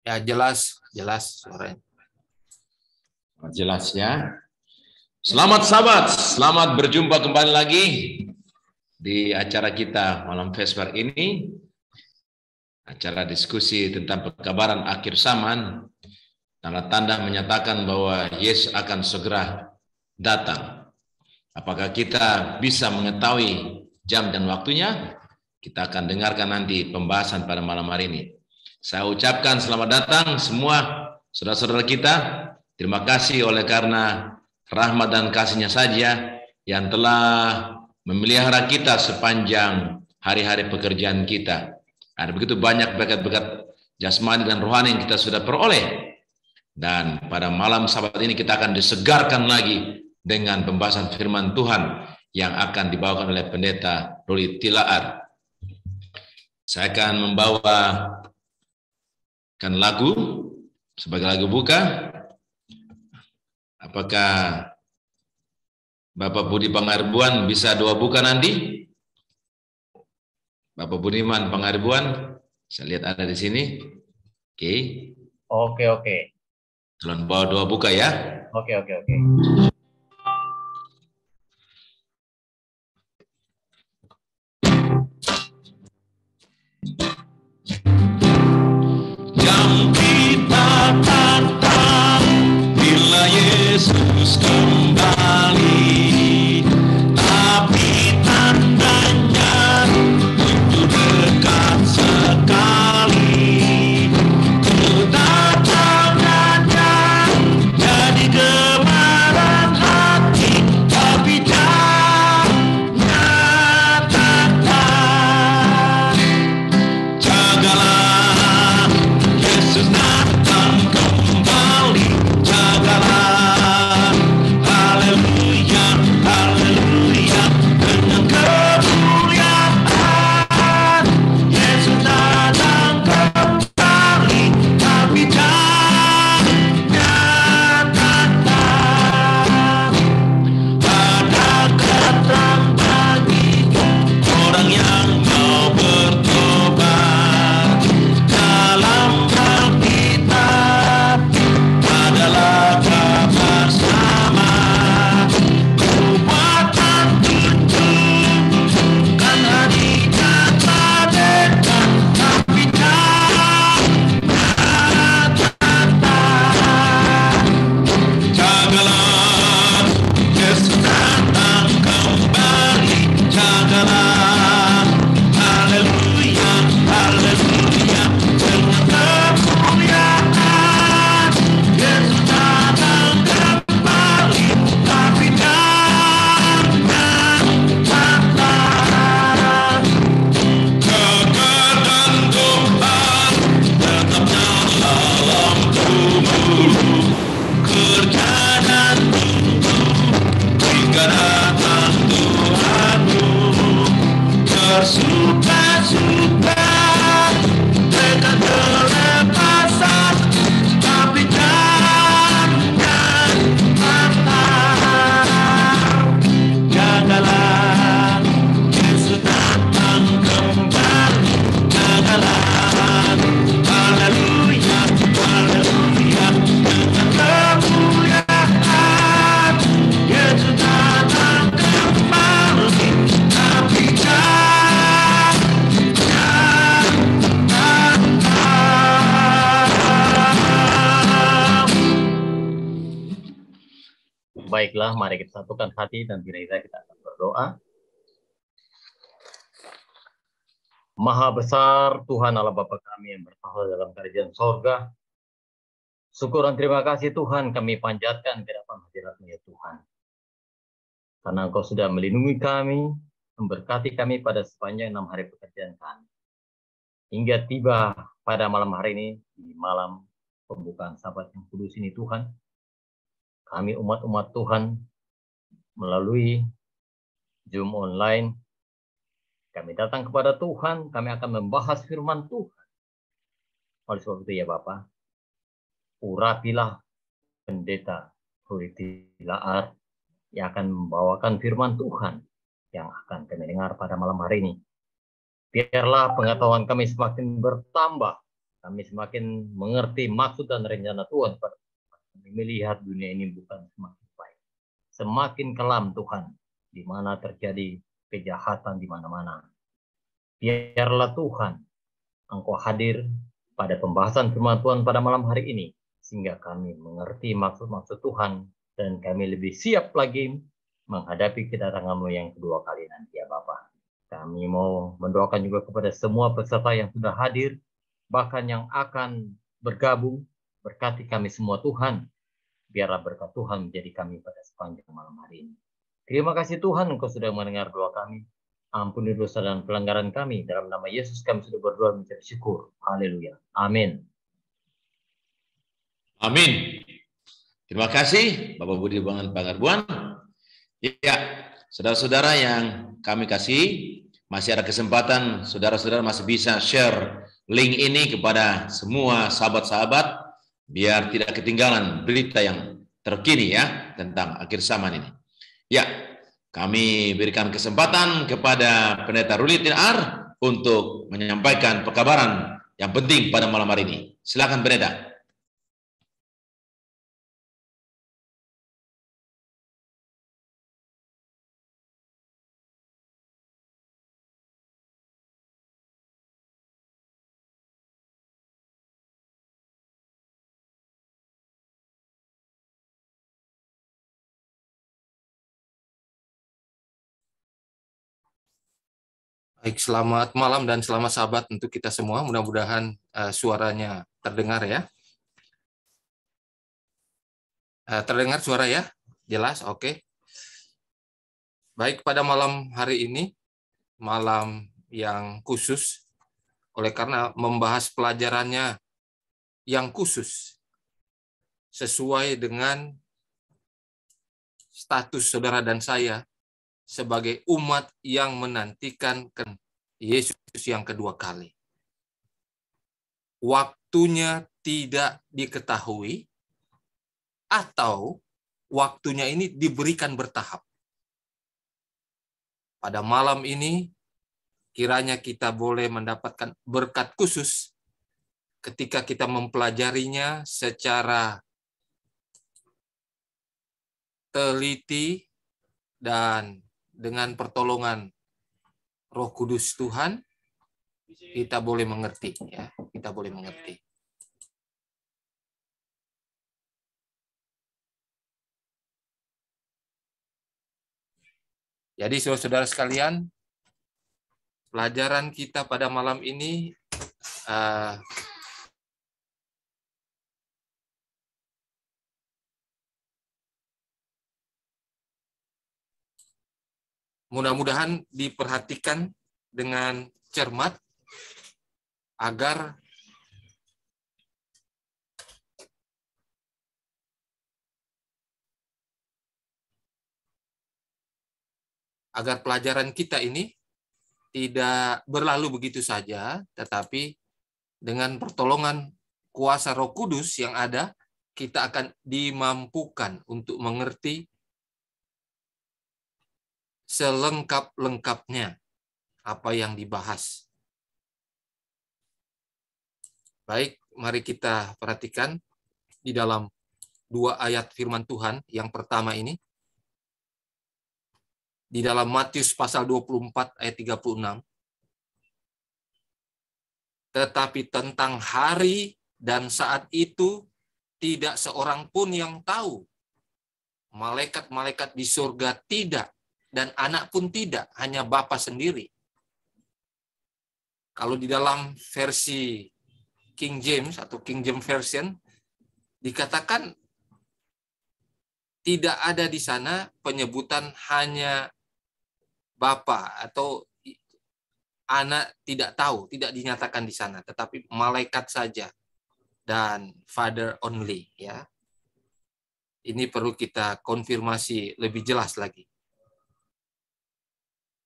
Ya, jelas, jelas suaranya. Jelas ya. Selamat sahabat, selamat berjumpa kembali lagi di acara kita malam Vesper ini. Acara diskusi tentang pekabaran akhir zaman. Tanda-tanda menyatakan bahwa Yesus akan segera datang. Apakah kita bisa mengetahui jam dan waktunya? Kita akan dengarkan nanti pembahasan pada malam hari ini. Saya ucapkan selamat datang semua saudara-saudara kita. Terima kasih oleh karena rahmat dan kasihnya saja yang telah memelihara kita sepanjang hari-hari pekerjaan kita. Ada begitu banyak berkat-berkat jasmani dan rohani yang kita sudah peroleh. Dan pada malam sabat ini kita akan disegarkan lagi dengan pembahasan firman Tuhan yang akan dibawakan oleh pendeta Ruli Tilaar. Saya akan membawa kan lagu sebagai lagu buka. Apakah Bapak Budi Pangaribuan bisa doa buka nanti? Bapak Budiman Pangaribuan, saya lihat ada di sini. Oke. Okay. Oke, okay, oke. Okay. bawa doa buka ya. Oke, okay, oke, okay, oke. Okay. Hmm. Jesus Baiklah, mari kita satukan hati dan bila kita akan berdoa. Maha besar Tuhan Allah Bapa kami yang bertakhta dalam kerajaan sorga. Syukur dan terima kasih Tuhan kami panjatkan ke hadapan hadiratmu ya Tuhan. Karena Engkau sudah melindungi kami, memberkati kami pada sepanjang enam hari pekerjaan kami. Hingga tiba pada malam hari ini, di malam pembukaan sahabat yang kudus ini Tuhan, kami umat-umat Tuhan melalui Zoom online. Kami datang kepada Tuhan, kami akan membahas firman Tuhan. Oleh sebab itu ya Bapak, urapilah pendeta Huriti Laar yang akan membawakan firman Tuhan yang akan kami dengar pada malam hari ini. Biarlah pengetahuan kami semakin bertambah, kami semakin mengerti maksud dan rencana Tuhan melihat dunia ini bukan semakin baik. Semakin kelam Tuhan, di mana terjadi kejahatan di mana-mana. Biarlah Tuhan, Engkau hadir pada pembahasan firman Tuhan pada malam hari ini, sehingga kami mengerti maksud-maksud Tuhan, dan kami lebih siap lagi menghadapi kedatangan-Mu yang kedua kali nanti ya Bapak. Kami mau mendoakan juga kepada semua peserta yang sudah hadir, bahkan yang akan bergabung Berkati kami semua Tuhan. Biarlah berkat Tuhan menjadi kami pada sepanjang malam hari ini. Terima kasih Tuhan Engkau sudah mendengar doa kami. Ampuni dosa dan pelanggaran kami. Dalam nama Yesus kami sudah berdoa mencari syukur. Haleluya. Amin. Amin. Terima kasih Bapak Budi Bangan Pangarbuan. Ya, saudara-saudara yang kami kasih, masih ada kesempatan saudara-saudara masih bisa share link ini kepada semua sahabat-sahabat biar tidak ketinggalan berita yang terkini ya tentang akhir zaman ini. Ya, kami berikan kesempatan kepada Pendeta Ruli Ar untuk menyampaikan pekabaran yang penting pada malam hari ini. Silakan Pendeta. Baik, selamat malam dan selamat sahabat untuk kita semua. Mudah-mudahan uh, suaranya terdengar ya. Uh, terdengar suara ya? Jelas? Oke. Okay. Baik, pada malam hari ini, malam yang khusus, oleh karena membahas pelajarannya yang khusus, sesuai dengan status saudara dan saya, sebagai umat yang menantikan Yesus yang kedua kali. Waktunya tidak diketahui atau waktunya ini diberikan bertahap. Pada malam ini kiranya kita boleh mendapatkan berkat khusus ketika kita mempelajarinya secara teliti dan dengan pertolongan Roh Kudus Tuhan kita boleh mengerti ya, kita boleh mengerti. Jadi saudara-saudara sekalian, pelajaran kita pada malam ini uh, Mudah-mudahan diperhatikan dengan cermat agar agar pelajaran kita ini tidak berlalu begitu saja, tetapi dengan pertolongan kuasa Roh Kudus yang ada, kita akan dimampukan untuk mengerti selengkap-lengkapnya apa yang dibahas. Baik, mari kita perhatikan di dalam dua ayat firman Tuhan yang pertama ini. Di dalam Matius pasal 24 ayat 36. Tetapi tentang hari dan saat itu tidak seorang pun yang tahu. Malaikat-malaikat di surga tidak, dan anak pun tidak, hanya Bapa sendiri. Kalau di dalam versi King James atau King James Version dikatakan tidak ada di sana penyebutan hanya Bapa atau anak tidak tahu, tidak dinyatakan di sana, tetapi malaikat saja dan father only ya. Ini perlu kita konfirmasi lebih jelas lagi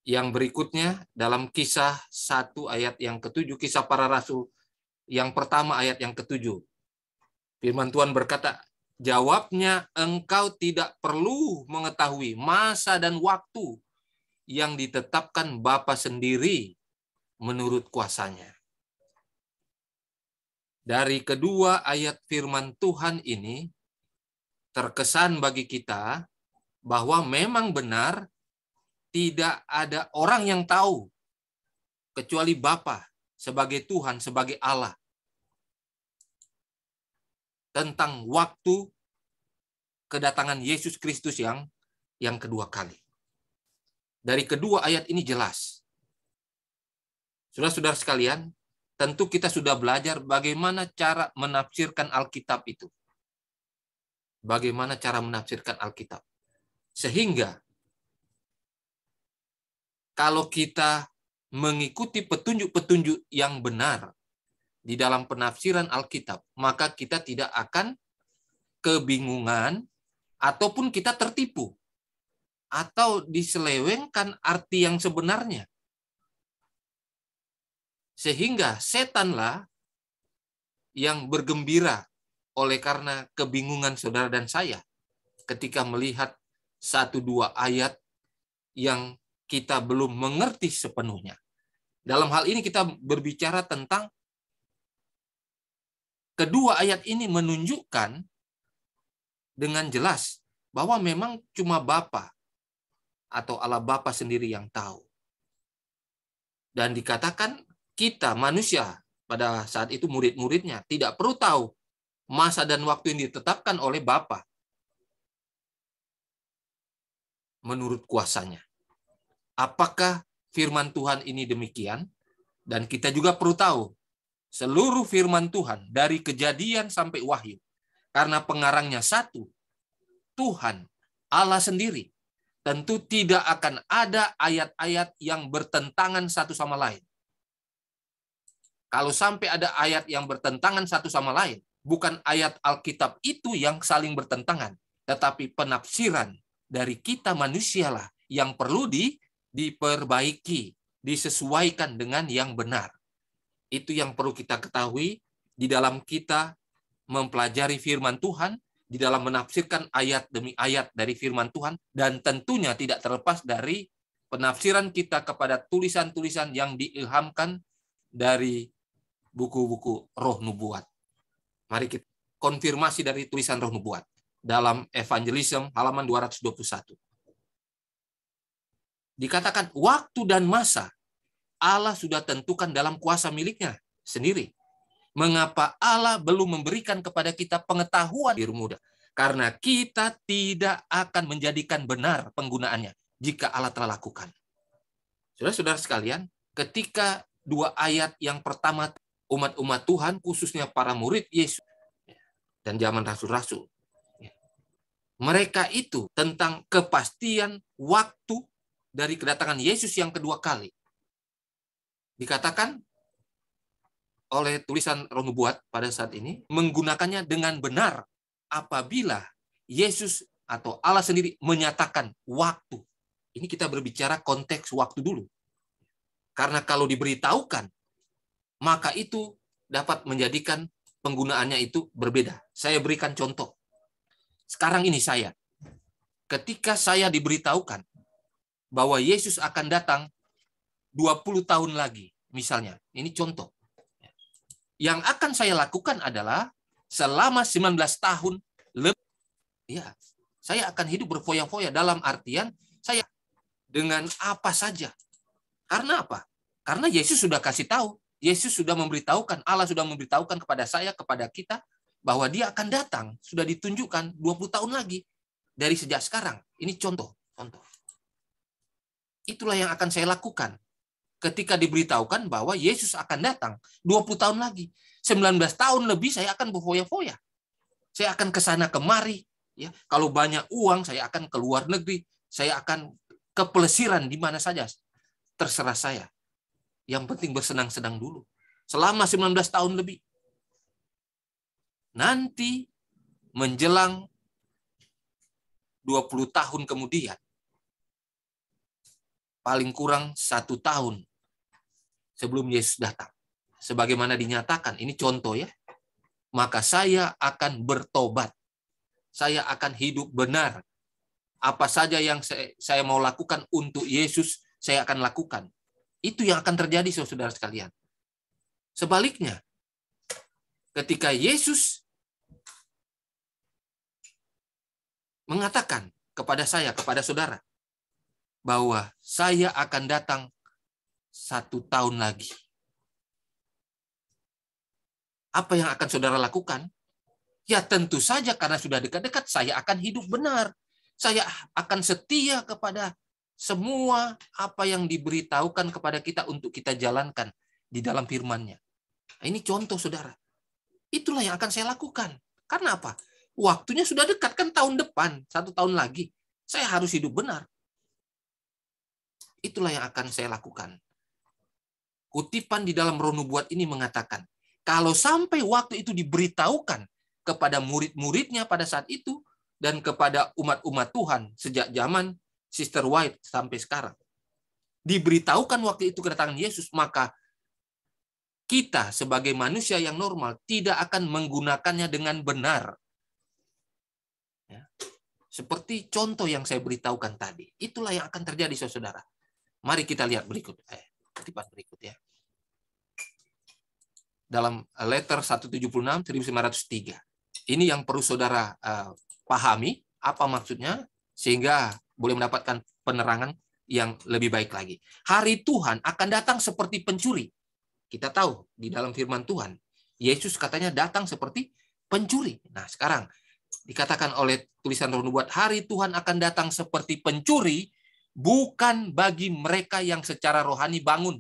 yang berikutnya dalam kisah 1 ayat yang ketujuh, kisah para rasul yang pertama ayat yang ketujuh. Firman Tuhan berkata, jawabnya engkau tidak perlu mengetahui masa dan waktu yang ditetapkan Bapa sendiri menurut kuasanya. Dari kedua ayat firman Tuhan ini, terkesan bagi kita bahwa memang benar tidak ada orang yang tahu kecuali Bapa sebagai Tuhan, sebagai Allah. Tentang waktu kedatangan Yesus Kristus yang yang kedua kali. Dari kedua ayat ini jelas. Saudara-saudara sekalian, tentu kita sudah belajar bagaimana cara menafsirkan Alkitab itu. Bagaimana cara menafsirkan Alkitab. Sehingga kalau kita mengikuti petunjuk-petunjuk yang benar di dalam penafsiran Alkitab, maka kita tidak akan kebingungan ataupun kita tertipu atau diselewengkan arti yang sebenarnya. Sehingga setanlah yang bergembira oleh karena kebingungan saudara dan saya ketika melihat satu dua ayat yang kita belum mengerti sepenuhnya. Dalam hal ini kita berbicara tentang kedua ayat ini menunjukkan dengan jelas bahwa memang cuma Bapa atau Allah Bapa sendiri yang tahu. Dan dikatakan kita manusia pada saat itu murid-muridnya tidak perlu tahu masa dan waktu yang ditetapkan oleh Bapa menurut kuasanya. Apakah firman Tuhan ini demikian? Dan kita juga perlu tahu seluruh firman Tuhan dari kejadian sampai wahyu. Karena pengarangnya satu, Tuhan Allah sendiri. Tentu tidak akan ada ayat-ayat yang bertentangan satu sama lain. Kalau sampai ada ayat yang bertentangan satu sama lain, bukan ayat Alkitab itu yang saling bertentangan, tetapi penafsiran dari kita manusialah yang perlu di, diperbaiki, disesuaikan dengan yang benar. Itu yang perlu kita ketahui di dalam kita mempelajari firman Tuhan, di dalam menafsirkan ayat demi ayat dari firman Tuhan, dan tentunya tidak terlepas dari penafsiran kita kepada tulisan-tulisan yang diilhamkan dari buku-buku roh nubuat. Mari kita konfirmasi dari tulisan roh nubuat dalam evangelism halaman 221 dikatakan waktu dan masa Allah sudah tentukan dalam kuasa miliknya sendiri. Mengapa Allah belum memberikan kepada kita pengetahuan di muda? Karena kita tidak akan menjadikan benar penggunaannya jika Allah telah lakukan. Saudara-saudara sekalian, ketika dua ayat yang pertama umat-umat Tuhan, khususnya para murid Yesus dan zaman rasul-rasul, mereka itu tentang kepastian waktu dari kedatangan Yesus yang kedua kali. Dikatakan oleh tulisan Ronu buat pada saat ini menggunakannya dengan benar apabila Yesus atau Allah sendiri menyatakan waktu. Ini kita berbicara konteks waktu dulu. Karena kalau diberitahukan, maka itu dapat menjadikan penggunaannya itu berbeda. Saya berikan contoh. Sekarang ini saya, ketika saya diberitahukan bahwa Yesus akan datang 20 tahun lagi misalnya. Ini contoh. Yang akan saya lakukan adalah selama 19 tahun lebih ya, saya akan hidup berfoya-foya dalam artian saya dengan apa saja. Karena apa? Karena Yesus sudah kasih tahu, Yesus sudah memberitahukan, Allah sudah memberitahukan kepada saya, kepada kita bahwa dia akan datang, sudah ditunjukkan 20 tahun lagi dari sejak sekarang. Ini contoh, contoh. Itulah yang akan saya lakukan ketika diberitahukan bahwa Yesus akan datang 20 tahun lagi. 19 tahun lebih saya akan berfoya-foya. Saya akan ke sana kemari. Ya, kalau banyak uang saya akan ke luar negeri. Saya akan ke pelesiran di mana saja. Terserah saya. Yang penting bersenang-senang dulu. Selama 19 tahun lebih. Nanti menjelang 20 tahun kemudian paling kurang satu tahun sebelum Yesus datang. Sebagaimana dinyatakan, ini contoh ya. Maka saya akan bertobat. Saya akan hidup benar. Apa saja yang saya, mau lakukan untuk Yesus, saya akan lakukan. Itu yang akan terjadi, saudara saudara sekalian. Sebaliknya, ketika Yesus mengatakan kepada saya, kepada saudara, bahwa saya akan datang satu tahun lagi. Apa yang akan saudara lakukan? Ya tentu saja karena sudah dekat-dekat saya akan hidup benar. Saya akan setia kepada semua apa yang diberitahukan kepada kita untuk kita jalankan di dalam firmannya. Nah, ini contoh saudara. Itulah yang akan saya lakukan. Karena apa? Waktunya sudah dekat kan tahun depan, satu tahun lagi. Saya harus hidup benar. Itulah yang akan saya lakukan. Kutipan di dalam Ronu buat ini mengatakan, kalau sampai waktu itu diberitahukan kepada murid-muridnya pada saat itu dan kepada umat-umat Tuhan sejak zaman Sister White sampai sekarang. Diberitahukan waktu itu kedatangan Yesus, maka kita sebagai manusia yang normal tidak akan menggunakannya dengan benar. Ya. Seperti contoh yang saya beritahukan tadi. Itulah yang akan terjadi, saudara. Mari kita lihat berikut. Eh, kutipan berikut ya. Dalam eh, letter 176 1503. Ini yang perlu saudara uh, pahami apa maksudnya sehingga boleh mendapatkan penerangan yang lebih baik lagi. Hari Tuhan akan datang seperti pencuri. Kita tahu di dalam firman Tuhan, Yesus katanya datang seperti pencuri. Nah, sekarang dikatakan oleh tulisan Rohnubuat, hari Tuhan akan datang seperti pencuri, bukan bagi mereka yang secara rohani bangun,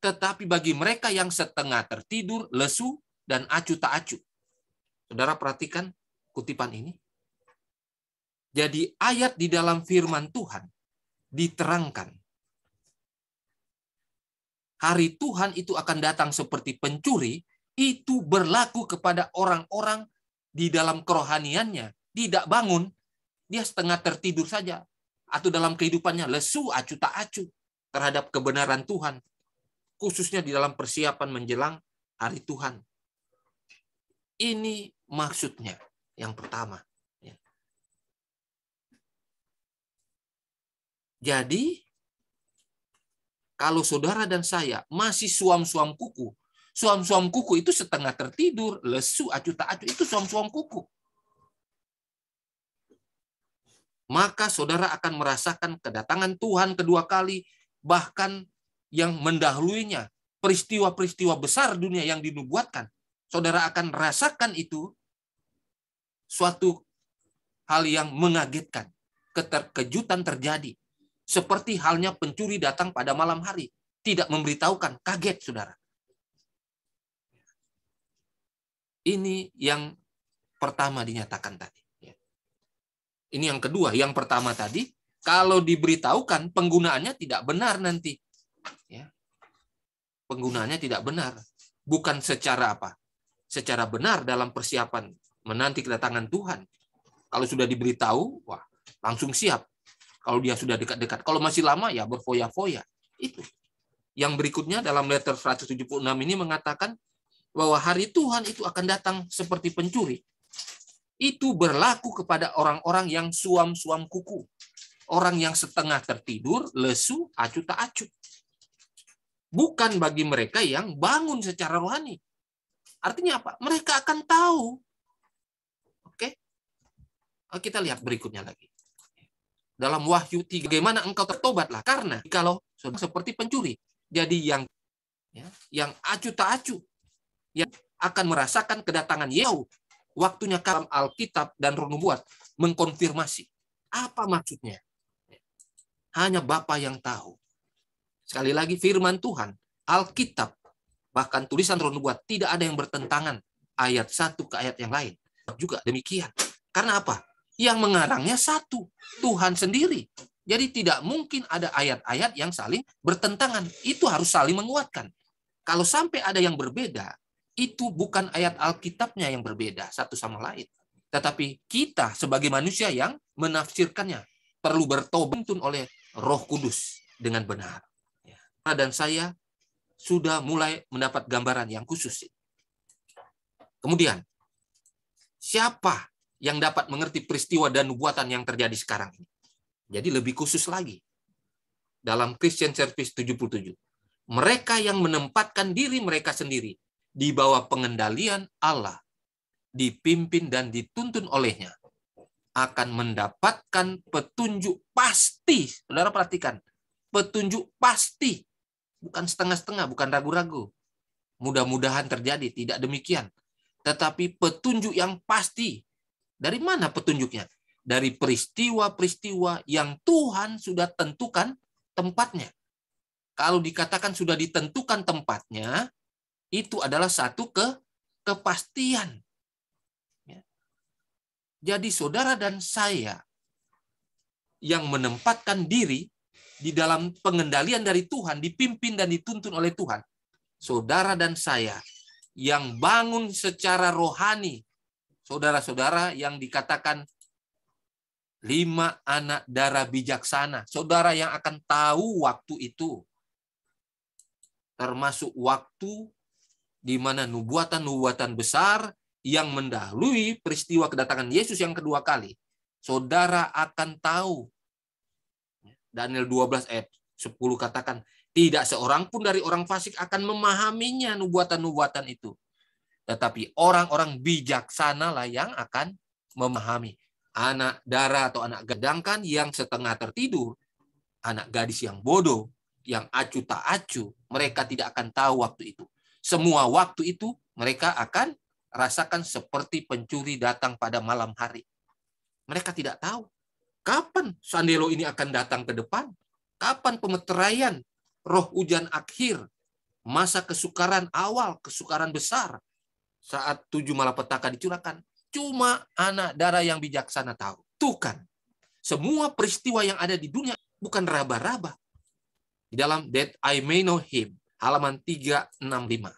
tetapi bagi mereka yang setengah tertidur, lesu, dan acuh tak acuh. Saudara perhatikan kutipan ini. Jadi ayat di dalam firman Tuhan diterangkan. Hari Tuhan itu akan datang seperti pencuri, itu berlaku kepada orang-orang di dalam kerohaniannya. Tidak bangun, dia setengah tertidur saja atau dalam kehidupannya lesu acu tak acu terhadap kebenaran Tuhan, khususnya di dalam persiapan menjelang hari Tuhan. Ini maksudnya yang pertama. Ya. Jadi, kalau saudara dan saya masih suam-suam kuku, suam-suam kuku itu setengah tertidur, lesu, acu tak acu, itu suam-suam kuku. maka saudara akan merasakan kedatangan Tuhan kedua kali, bahkan yang mendahuluinya, peristiwa-peristiwa besar dunia yang dinubuatkan. Saudara akan rasakan itu suatu hal yang mengagetkan. Keterkejutan terjadi. Seperti halnya pencuri datang pada malam hari. Tidak memberitahukan, kaget saudara. Ini yang pertama dinyatakan tadi. Ini yang kedua. Yang pertama tadi, kalau diberitahukan penggunaannya tidak benar nanti. Ya. Penggunaannya tidak benar. Bukan secara apa? Secara benar dalam persiapan menanti kedatangan Tuhan. Kalau sudah diberitahu, wah, langsung siap. Kalau dia sudah dekat-dekat. Kalau masih lama, ya berfoya-foya. Itu. Yang berikutnya dalam letter 176 ini mengatakan bahwa hari Tuhan itu akan datang seperti pencuri itu berlaku kepada orang-orang yang suam-suam kuku. Orang yang setengah tertidur, lesu, acu tak acu, Bukan bagi mereka yang bangun secara rohani. Artinya apa? Mereka akan tahu. Oke? Eh, kita lihat berikutnya lagi. Dalam Wahyu 3, bagaimana engkau tertobatlah. Karena kalau seperti pencuri, jadi yang ya, yang acu tak acu, yang akan merasakan kedatangan Yesus waktunya kalam Alkitab dan Roh Nubuat mengkonfirmasi. Apa maksudnya? Hanya Bapak yang tahu. Sekali lagi firman Tuhan, Alkitab, bahkan tulisan Roh Nubuat tidak ada yang bertentangan ayat satu ke ayat yang lain. Juga demikian. Karena apa? Yang mengarangnya satu, Tuhan sendiri. Jadi tidak mungkin ada ayat-ayat yang saling bertentangan. Itu harus saling menguatkan. Kalau sampai ada yang berbeda, itu bukan ayat Alkitabnya yang berbeda satu sama lain. Tetapi kita sebagai manusia yang menafsirkannya perlu bertobat oleh roh kudus dengan benar. Ya. Dan saya sudah mulai mendapat gambaran yang khusus. Kemudian, siapa yang dapat mengerti peristiwa dan nubuatan yang terjadi sekarang ini? Jadi lebih khusus lagi. Dalam Christian Service 77, mereka yang menempatkan diri mereka sendiri di bawah pengendalian Allah, dipimpin dan dituntun olehnya, akan mendapatkan petunjuk pasti. Saudara perhatikan, petunjuk pasti. Bukan setengah-setengah, bukan ragu-ragu. Mudah-mudahan terjadi, tidak demikian. Tetapi petunjuk yang pasti. Dari mana petunjuknya? Dari peristiwa-peristiwa yang Tuhan sudah tentukan tempatnya. Kalau dikatakan sudah ditentukan tempatnya, itu adalah satu ke kepastian. Ya. Jadi saudara dan saya yang menempatkan diri di dalam pengendalian dari Tuhan, dipimpin dan dituntun oleh Tuhan. Saudara dan saya yang bangun secara rohani, saudara-saudara yang dikatakan lima anak darah bijaksana, saudara yang akan tahu waktu itu, termasuk waktu di mana nubuatan-nubuatan besar yang mendahului peristiwa kedatangan Yesus yang kedua kali, saudara akan tahu. Daniel 12 ayat 10 katakan, tidak seorang pun dari orang fasik akan memahaminya nubuatan-nubuatan itu. Tetapi orang-orang bijaksana lah yang akan memahami. Anak darah atau anak gadangkan yang setengah tertidur, anak gadis yang bodoh, yang acu tak acu, mereka tidak akan tahu waktu itu. Semua waktu itu mereka akan rasakan seperti pencuri datang pada malam hari. Mereka tidak tahu kapan Sandelo ini akan datang ke depan, kapan pemeteraian, roh hujan akhir, masa kesukaran awal, kesukaran besar, saat tujuh malapetaka dicurahkan. Cuma anak darah yang bijaksana tahu. Tuh kan, semua peristiwa yang ada di dunia bukan raba-raba. Di dalam that I may know him halaman 365.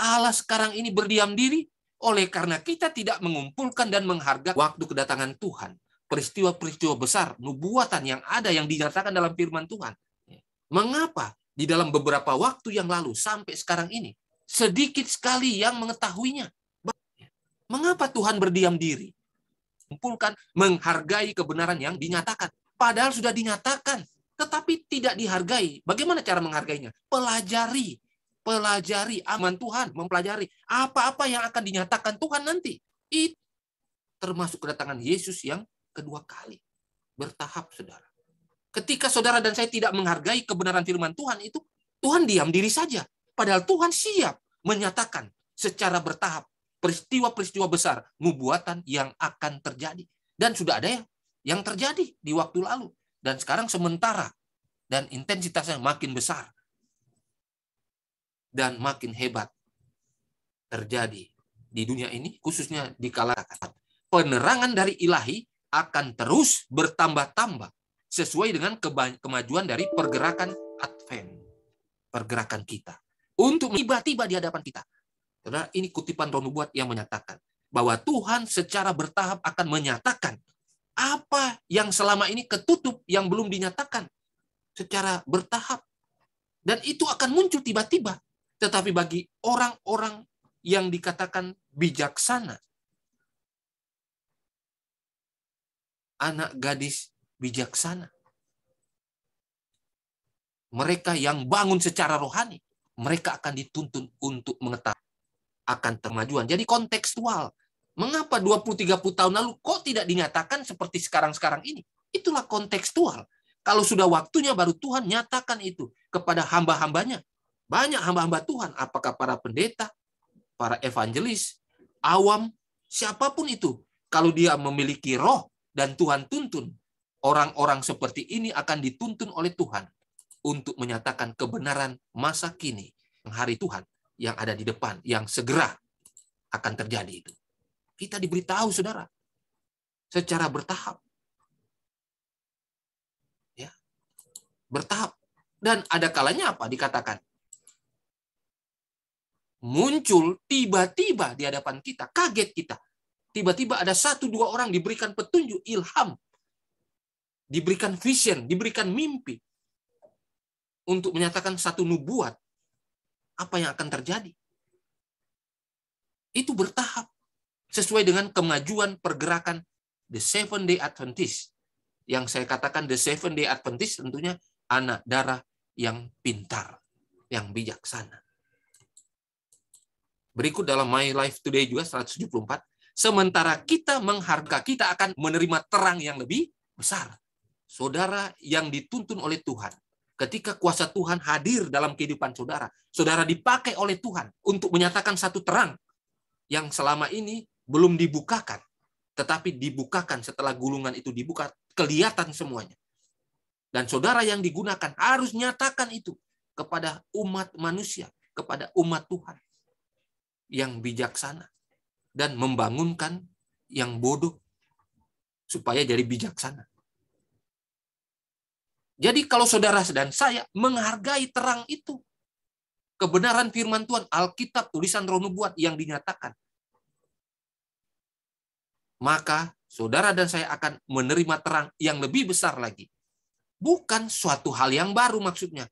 Allah sekarang ini berdiam diri oleh karena kita tidak mengumpulkan dan menghargai waktu kedatangan Tuhan. Peristiwa-peristiwa besar, nubuatan yang ada yang dinyatakan dalam firman Tuhan. Mengapa di dalam beberapa waktu yang lalu sampai sekarang ini sedikit sekali yang mengetahuinya? Mengapa Tuhan berdiam diri? Kumpulkan, menghargai kebenaran yang dinyatakan. Padahal sudah dinyatakan tetapi tidak dihargai. Bagaimana cara menghargainya? Pelajari, pelajari aman Tuhan, mempelajari apa-apa yang akan dinyatakan Tuhan nanti. Itu termasuk kedatangan Yesus yang kedua kali. Bertahap, saudara. Ketika saudara dan saya tidak menghargai kebenaran firman Tuhan itu, Tuhan diam diri saja. Padahal Tuhan siap menyatakan secara bertahap peristiwa-peristiwa besar nubuatan yang akan terjadi. Dan sudah ada yang, yang terjadi di waktu lalu dan sekarang sementara dan intensitasnya makin besar dan makin hebat terjadi di dunia ini khususnya di kala penerangan dari ilahi akan terus bertambah-tambah sesuai dengan kemajuan dari pergerakan Advent pergerakan kita untuk tiba-tiba di hadapan kita karena ini kutipan Ronu buat yang menyatakan bahwa Tuhan secara bertahap akan menyatakan apa yang selama ini ketutup yang belum dinyatakan secara bertahap dan itu akan muncul tiba-tiba tetapi bagi orang-orang yang dikatakan bijaksana anak gadis bijaksana mereka yang bangun secara rohani mereka akan dituntun untuk mengetahui akan kemajuan jadi kontekstual Mengapa 20-30 tahun lalu kok tidak dinyatakan seperti sekarang-sekarang ini? Itulah kontekstual. Kalau sudah waktunya baru Tuhan nyatakan itu kepada hamba-hambanya. Banyak hamba-hamba Tuhan, apakah para pendeta, para evangelis, awam, siapapun itu. Kalau dia memiliki roh dan Tuhan tuntun, orang-orang seperti ini akan dituntun oleh Tuhan untuk menyatakan kebenaran masa kini, hari Tuhan yang ada di depan, yang segera akan terjadi itu. Kita diberitahu, saudara, secara bertahap. Ya, bertahap. Dan ada kalanya apa dikatakan? Muncul tiba-tiba di hadapan kita, kaget kita. Tiba-tiba ada satu dua orang diberikan petunjuk, ilham. Diberikan vision, diberikan mimpi. Untuk menyatakan satu nubuat. Apa yang akan terjadi? Itu bertahap sesuai dengan kemajuan pergerakan The Seven Day Adventist. Yang saya katakan The Seven Day Adventist tentunya anak darah yang pintar, yang bijaksana. Berikut dalam My Life Today juga 174. Sementara kita menghargai, kita akan menerima terang yang lebih besar. Saudara yang dituntun oleh Tuhan, ketika kuasa Tuhan hadir dalam kehidupan saudara, saudara dipakai oleh Tuhan untuk menyatakan satu terang yang selama ini belum dibukakan, tetapi dibukakan setelah gulungan itu dibuka, kelihatan semuanya. Dan saudara yang digunakan harus nyatakan itu kepada umat manusia, kepada umat Tuhan yang bijaksana dan membangunkan yang bodoh supaya jadi bijaksana. Jadi kalau saudara dan saya menghargai terang itu, kebenaran firman Tuhan, Alkitab, tulisan roh buat yang dinyatakan, maka saudara dan saya akan menerima terang yang lebih besar lagi. Bukan suatu hal yang baru maksudnya,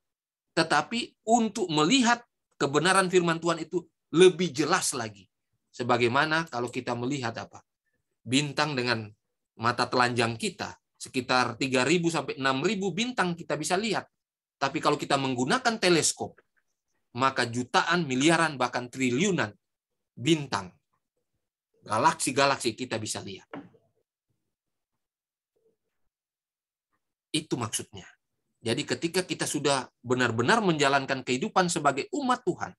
tetapi untuk melihat kebenaran firman Tuhan itu lebih jelas lagi. Sebagaimana kalau kita melihat apa? Bintang dengan mata telanjang kita, sekitar 3.000 sampai 6.000 bintang kita bisa lihat. Tapi kalau kita menggunakan teleskop, maka jutaan, miliaran, bahkan triliunan bintang galaksi-galaksi kita bisa lihat. Itu maksudnya. Jadi ketika kita sudah benar-benar menjalankan kehidupan sebagai umat Tuhan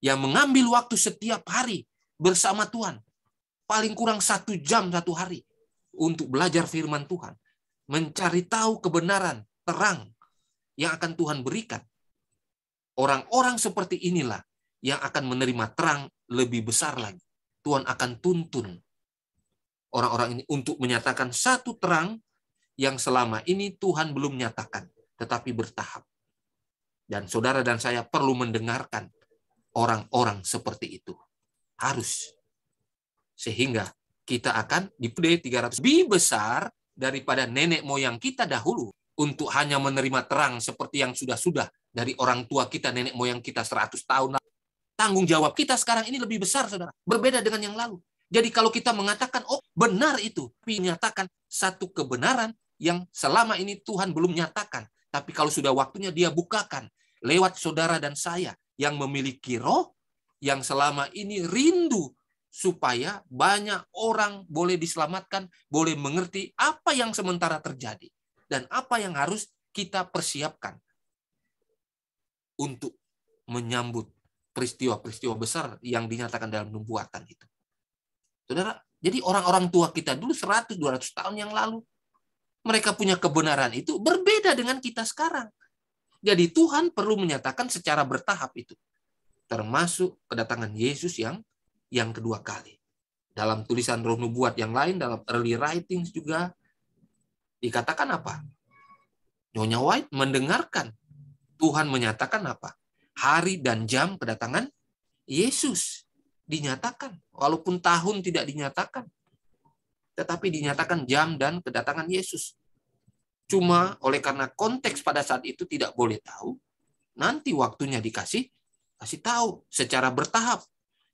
yang mengambil waktu setiap hari bersama Tuhan, paling kurang satu jam satu hari untuk belajar firman Tuhan, mencari tahu kebenaran, terang yang akan Tuhan berikan. Orang-orang seperti inilah yang akan menerima terang lebih besar lagi Tuhan akan tuntun orang-orang ini untuk menyatakan satu terang yang selama ini Tuhan belum nyatakan, tetapi bertahap. Dan saudara dan saya perlu mendengarkan orang-orang seperti itu. Harus. Sehingga kita akan dipede 300 lebih besar daripada nenek moyang kita dahulu untuk hanya menerima terang seperti yang sudah-sudah dari orang tua kita, nenek moyang kita 100 tahun Tanggung jawab kita sekarang ini lebih besar, saudara. Berbeda dengan yang lalu. Jadi kalau kita mengatakan, oh benar itu, tapi satu kebenaran yang selama ini Tuhan belum nyatakan. Tapi kalau sudah waktunya dia bukakan lewat saudara dan saya yang memiliki roh yang selama ini rindu supaya banyak orang boleh diselamatkan, boleh mengerti apa yang sementara terjadi dan apa yang harus kita persiapkan untuk menyambut peristiwa-peristiwa besar yang dinyatakan dalam nubuatan itu. Saudara, jadi orang-orang tua kita dulu 100 200 tahun yang lalu mereka punya kebenaran itu berbeda dengan kita sekarang. Jadi Tuhan perlu menyatakan secara bertahap itu. Termasuk kedatangan Yesus yang yang kedua kali. Dalam tulisan roh nubuat yang lain, dalam early writings juga dikatakan apa? Nyonya White mendengarkan Tuhan menyatakan apa? hari dan jam kedatangan Yesus dinyatakan. Walaupun tahun tidak dinyatakan, tetapi dinyatakan jam dan kedatangan Yesus. Cuma oleh karena konteks pada saat itu tidak boleh tahu, nanti waktunya dikasih, kasih tahu secara bertahap.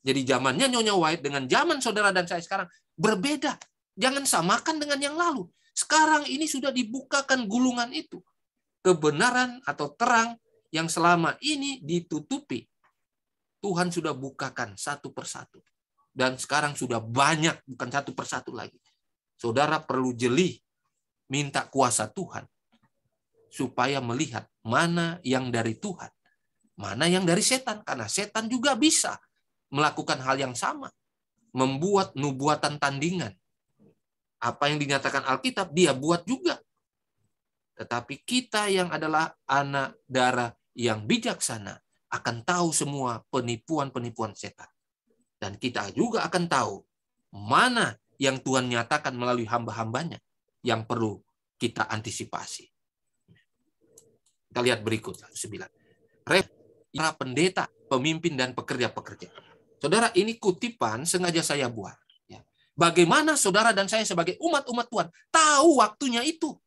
Jadi zamannya Nyonya White dengan zaman saudara dan saya sekarang berbeda. Jangan samakan dengan yang lalu. Sekarang ini sudah dibukakan gulungan itu. Kebenaran atau terang yang selama ini ditutupi, Tuhan sudah bukakan satu persatu. Dan sekarang sudah banyak, bukan satu persatu lagi. Saudara perlu jeli, minta kuasa Tuhan, supaya melihat mana yang dari Tuhan, mana yang dari setan. Karena setan juga bisa melakukan hal yang sama. Membuat nubuatan tandingan. Apa yang dinyatakan Alkitab, dia buat juga tetapi kita yang adalah anak darah yang bijaksana akan tahu semua penipuan-penipuan setan. Dan kita juga akan tahu mana yang Tuhan nyatakan melalui hamba-hambanya yang perlu kita antisipasi. Kita lihat berikut, 9. Para pendeta, pemimpin, dan pekerja-pekerja. Saudara, ini kutipan sengaja saya buat. Ya. Bagaimana saudara dan saya sebagai umat-umat Tuhan tahu waktunya itu.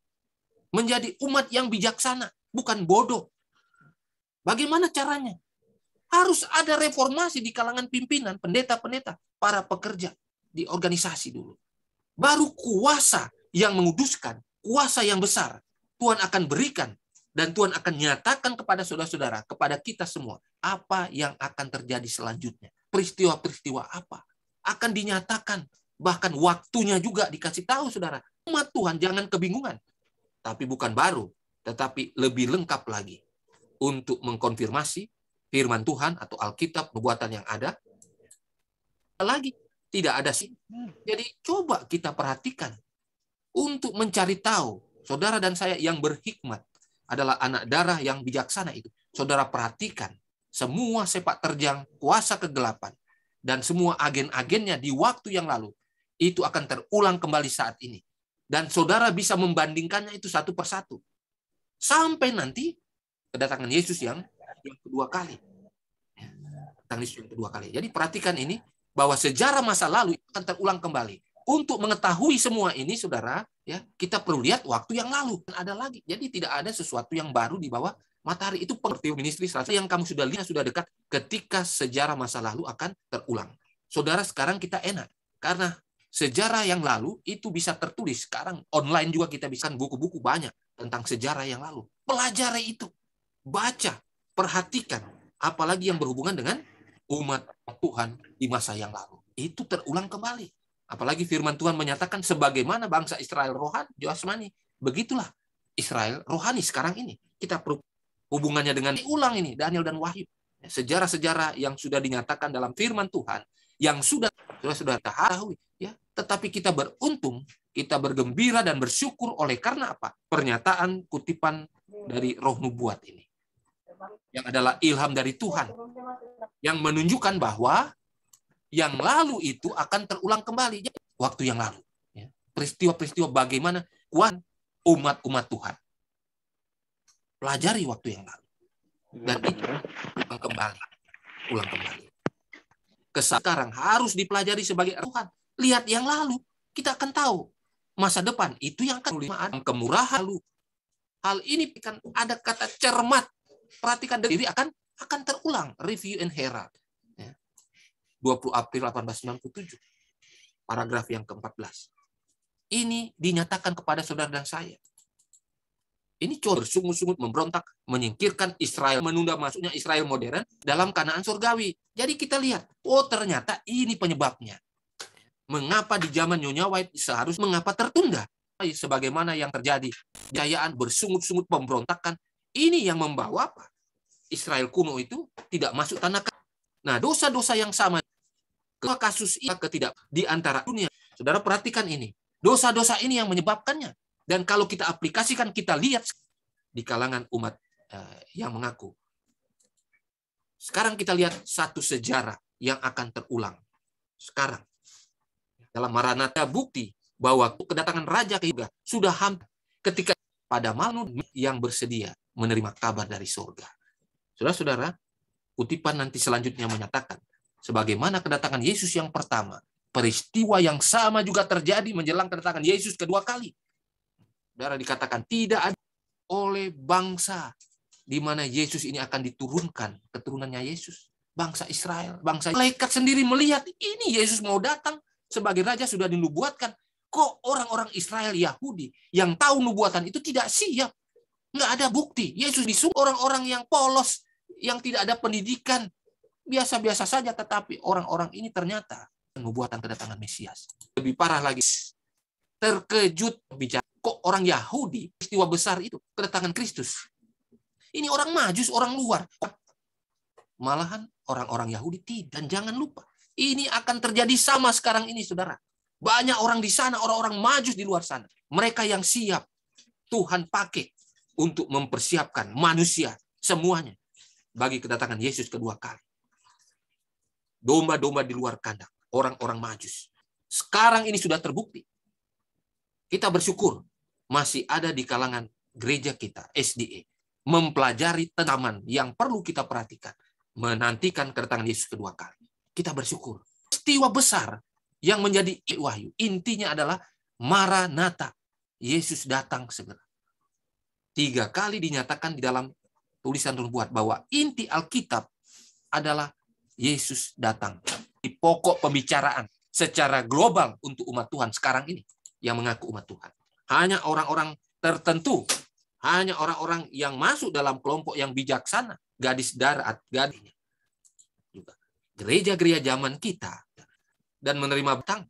Menjadi umat yang bijaksana, bukan bodoh. Bagaimana caranya? Harus ada reformasi di kalangan pimpinan, pendeta-pendeta, para pekerja di organisasi dulu. Baru kuasa yang menguduskan, kuasa yang besar, Tuhan akan berikan dan Tuhan akan nyatakan kepada saudara-saudara, kepada kita semua, apa yang akan terjadi selanjutnya. Peristiwa-peristiwa apa akan dinyatakan, bahkan waktunya juga dikasih tahu saudara. Umat Tuhan jangan kebingungan, tapi bukan baru, tetapi lebih lengkap lagi untuk mengkonfirmasi firman Tuhan atau Alkitab nubuatan yang ada. Lagi tidak ada sih. Jadi coba kita perhatikan untuk mencari tahu saudara dan saya yang berhikmat adalah anak darah yang bijaksana itu. Saudara perhatikan semua sepak terjang kuasa kegelapan dan semua agen-agennya di waktu yang lalu itu akan terulang kembali saat ini. Dan saudara bisa membandingkannya itu satu persatu. Sampai nanti kedatangan Yesus yang kedua kali. Datang ya, Yesus yang kedua kali. Jadi perhatikan ini bahwa sejarah masa lalu akan terulang kembali. Untuk mengetahui semua ini, saudara, ya kita perlu lihat waktu yang lalu. Dan Ada lagi. Jadi tidak ada sesuatu yang baru di bawah matahari. Itu pengerti ministri serasa yang kamu sudah lihat sudah dekat ketika sejarah masa lalu akan terulang. Saudara, sekarang kita enak. Karena sejarah yang lalu itu bisa tertulis. Sekarang online juga kita bisa buku-buku banyak tentang sejarah yang lalu. Pelajari itu baca, perhatikan, apalagi yang berhubungan dengan umat Tuhan di masa yang lalu. Itu terulang kembali. Apalagi firman Tuhan menyatakan sebagaimana bangsa Israel rohani, jasmani, begitulah Israel rohani sekarang ini. Kita hubungannya dengan ulang ini Daniel dan Wahyu. Ya, sejarah-sejarah yang sudah dinyatakan dalam firman Tuhan yang sudah sudah sudah tahu ya, tetapi kita beruntung, kita bergembira dan bersyukur oleh karena apa? Pernyataan kutipan dari roh nubuat ini yang adalah ilham dari Tuhan yang menunjukkan bahwa yang lalu itu akan terulang kembali waktu yang lalu ya. peristiwa-peristiwa bagaimana kuat umat-umat Tuhan pelajari waktu yang lalu dan itu ulang kembali ulang kembali ke sekarang harus dipelajari sebagai Tuhan lihat yang lalu kita akan tahu masa depan itu yang akan kemurahan lalu hal ini kan ada kata cermat perhatikan diri akan akan terulang review and herald. 20 ya. April 1897, paragraf yang ke-14. Ini dinyatakan kepada saudara dan saya. Ini cor sungguh-sungguh memberontak, menyingkirkan Israel, menunda masuknya Israel modern dalam kanaan surgawi. Jadi kita lihat, oh ternyata ini penyebabnya. Mengapa di zaman Nyonya White seharus mengapa tertunda? Sebagaimana yang terjadi, jayaan bersungut-sungut pemberontakan ini yang membawa apa? Israel kuno itu tidak masuk tanah Nah, dosa-dosa yang sama ke kasus ini ketidak di antara dunia. Saudara perhatikan ini. Dosa-dosa ini yang menyebabkannya. Dan kalau kita aplikasikan, kita lihat di kalangan umat eh, yang mengaku. Sekarang kita lihat satu sejarah yang akan terulang. Sekarang. Dalam Maranatha bukti bahwa kedatangan Raja Kehidupan sudah hampir ketika pada malam yang bersedia menerima kabar dari surga. Saudara-saudara, kutipan nanti selanjutnya menyatakan, sebagaimana kedatangan Yesus yang pertama, peristiwa yang sama juga terjadi menjelang kedatangan Yesus kedua kali. Saudara dikatakan tidak ada oleh bangsa di mana Yesus ini akan diturunkan keturunannya Yesus bangsa Israel bangsa malaikat sendiri melihat ini Yesus mau datang sebagai raja sudah dinubuatkan kok orang-orang Israel Yahudi yang tahu nubuatan itu tidak siap Nggak ada bukti. Yesus disuruh orang-orang yang polos, yang tidak ada pendidikan. Biasa-biasa saja, tetapi orang-orang ini ternyata pembuatan kedatangan Mesias. Lebih parah lagi, terkejut bicara kok orang Yahudi peristiwa besar itu kedatangan Kristus. Ini orang majus, orang luar. Malahan orang-orang Yahudi tidak. Dan jangan lupa, ini akan terjadi sama sekarang ini, saudara. Banyak orang di sana, orang-orang majus di luar sana. Mereka yang siap Tuhan pakai untuk mempersiapkan manusia semuanya bagi kedatangan Yesus kedua kali. Domba-domba di luar kandang, orang-orang majus. Sekarang ini sudah terbukti. Kita bersyukur masih ada di kalangan gereja kita, SDE, mempelajari tanaman yang perlu kita perhatikan, menantikan kedatangan Yesus kedua kali. Kita bersyukur. Setiwa besar yang menjadi wahyu, intinya adalah maranata. Yesus datang segera tiga kali dinyatakan di dalam tulisan terbuat bahwa inti Alkitab adalah Yesus datang di pokok pembicaraan secara global untuk umat Tuhan sekarang ini yang mengaku umat Tuhan. Hanya orang-orang tertentu, hanya orang-orang yang masuk dalam kelompok yang bijaksana, gadis darat, gadis Juga gereja-gereja zaman kita dan menerima betang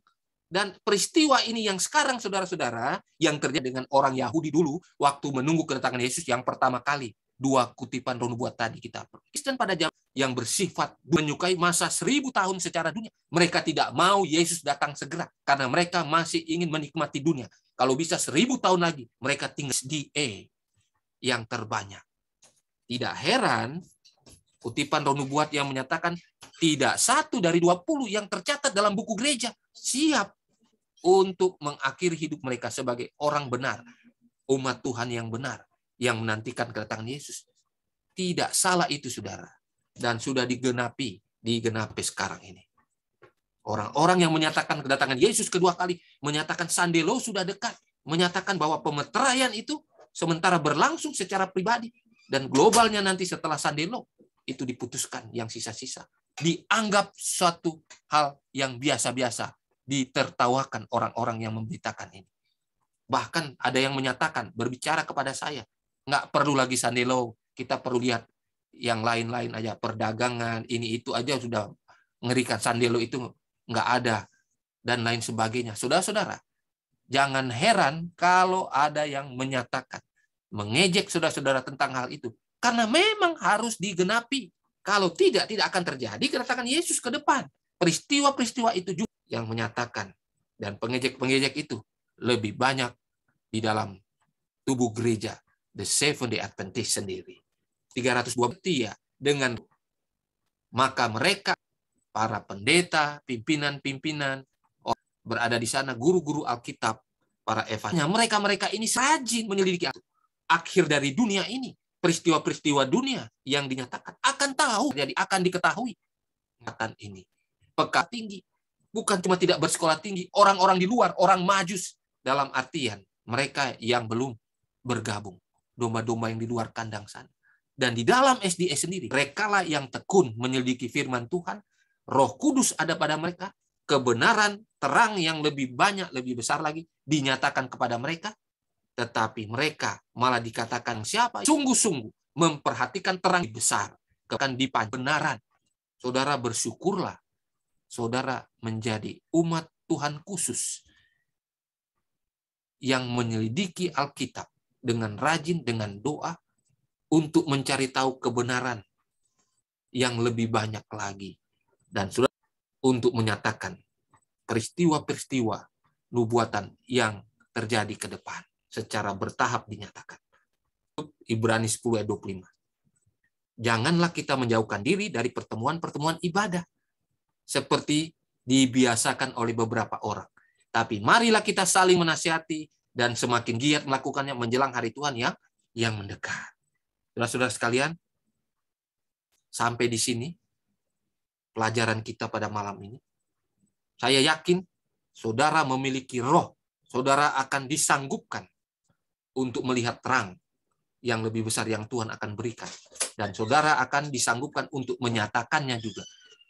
dan peristiwa ini yang sekarang saudara-saudara yang terjadi dengan orang Yahudi dulu waktu menunggu kedatangan Yesus yang pertama kali dua kutipan Ronu buat tadi kita Kristen pada zaman yang bersifat menyukai masa seribu tahun secara dunia. Mereka tidak mau Yesus datang segera karena mereka masih ingin menikmati dunia. Kalau bisa seribu tahun lagi mereka tinggal di E yang terbanyak. Tidak heran Kutipan Ronu Buat yang menyatakan tidak satu dari 20 yang tercatat dalam buku gereja siap untuk mengakhiri hidup mereka sebagai orang benar, umat Tuhan yang benar, yang menantikan kedatangan Yesus. Tidak salah itu, saudara. Dan sudah digenapi, digenapi sekarang ini. Orang-orang yang menyatakan kedatangan Yesus kedua kali, menyatakan sandelo sudah dekat, menyatakan bahwa pemeteraian itu sementara berlangsung secara pribadi, dan globalnya nanti setelah sandelo, itu diputuskan yang sisa-sisa. Dianggap suatu hal yang biasa-biasa. Ditertawakan orang-orang yang memberitakan ini. Bahkan ada yang menyatakan, berbicara kepada saya, nggak perlu lagi Sandelo, kita perlu lihat yang lain-lain aja, perdagangan, ini itu aja sudah mengerikan Sandelo itu nggak ada, dan lain sebagainya. Saudara-saudara, jangan heran kalau ada yang menyatakan, mengejek saudara-saudara tentang hal itu. Karena memang harus digenapi. Kalau tidak, tidak akan terjadi kedatangan Yesus ke depan. Peristiwa-peristiwa itu juga yang menyatakan. Dan pengejek-pengejek itu lebih banyak di dalam tubuh gereja. The Seventh Day Adventist sendiri. 320 ya dengan maka mereka para pendeta, pimpinan-pimpinan berada di sana guru-guru Alkitab, para evangelis. Mereka-mereka ini rajin menyelidiki akhir dari dunia ini peristiwa-peristiwa dunia yang dinyatakan akan tahu, jadi akan diketahui. Ingatan ini. Peka tinggi. Bukan cuma tidak bersekolah tinggi, orang-orang di luar, orang majus. Dalam artian, mereka yang belum bergabung. Domba-domba yang di luar kandang sana. Dan di dalam SDS sendiri, rekalah yang tekun menyelidiki firman Tuhan, roh kudus ada pada mereka, kebenaran, terang yang lebih banyak, lebih besar lagi, dinyatakan kepada mereka, tetapi mereka malah dikatakan siapa? Sungguh-sungguh memperhatikan terang besar. Kekan dipan benaran. Saudara bersyukurlah. Saudara menjadi umat Tuhan khusus yang menyelidiki Alkitab dengan rajin, dengan doa, untuk mencari tahu kebenaran yang lebih banyak lagi. Dan sudah untuk menyatakan peristiwa-peristiwa nubuatan yang terjadi ke depan secara bertahap dinyatakan. Ibrani 10 ayat 25. Janganlah kita menjauhkan diri dari pertemuan-pertemuan ibadah seperti dibiasakan oleh beberapa orang. Tapi marilah kita saling menasihati dan semakin giat melakukannya menjelang hari Tuhan yang yang mendekat. Saudara-saudara sekalian, sampai di sini pelajaran kita pada malam ini. Saya yakin saudara memiliki roh, saudara akan disanggupkan untuk melihat terang yang lebih besar yang Tuhan akan berikan. Dan saudara akan disanggupkan untuk menyatakannya juga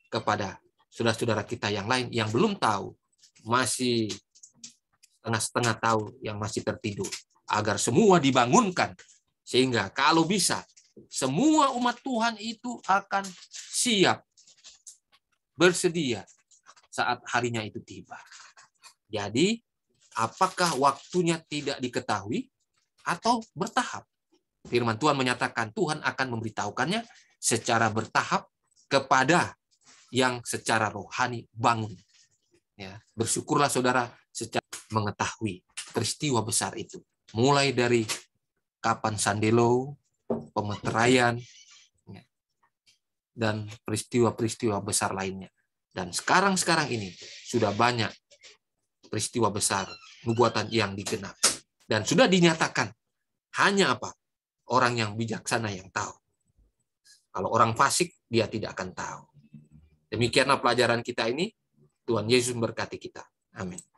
kepada saudara-saudara kita yang lain yang belum tahu, masih setengah-setengah tahu yang masih tertidur. Agar semua dibangunkan. Sehingga kalau bisa, semua umat Tuhan itu akan siap, bersedia saat harinya itu tiba. Jadi, apakah waktunya tidak diketahui? atau bertahap. Firman Tuhan menyatakan Tuhan akan memberitahukannya secara bertahap kepada yang secara rohani bangun. Ya, bersyukurlah saudara secara mengetahui peristiwa besar itu. Mulai dari Kapan Sandelo, pemeteraian, ya, dan peristiwa-peristiwa besar lainnya. Dan sekarang-sekarang ini sudah banyak peristiwa besar nubuatan yang digenapi. Dan sudah dinyatakan hanya apa? Orang yang bijaksana yang tahu. Kalau orang fasik dia tidak akan tahu. Demikianlah pelajaran kita ini. Tuhan Yesus memberkati kita. Amin.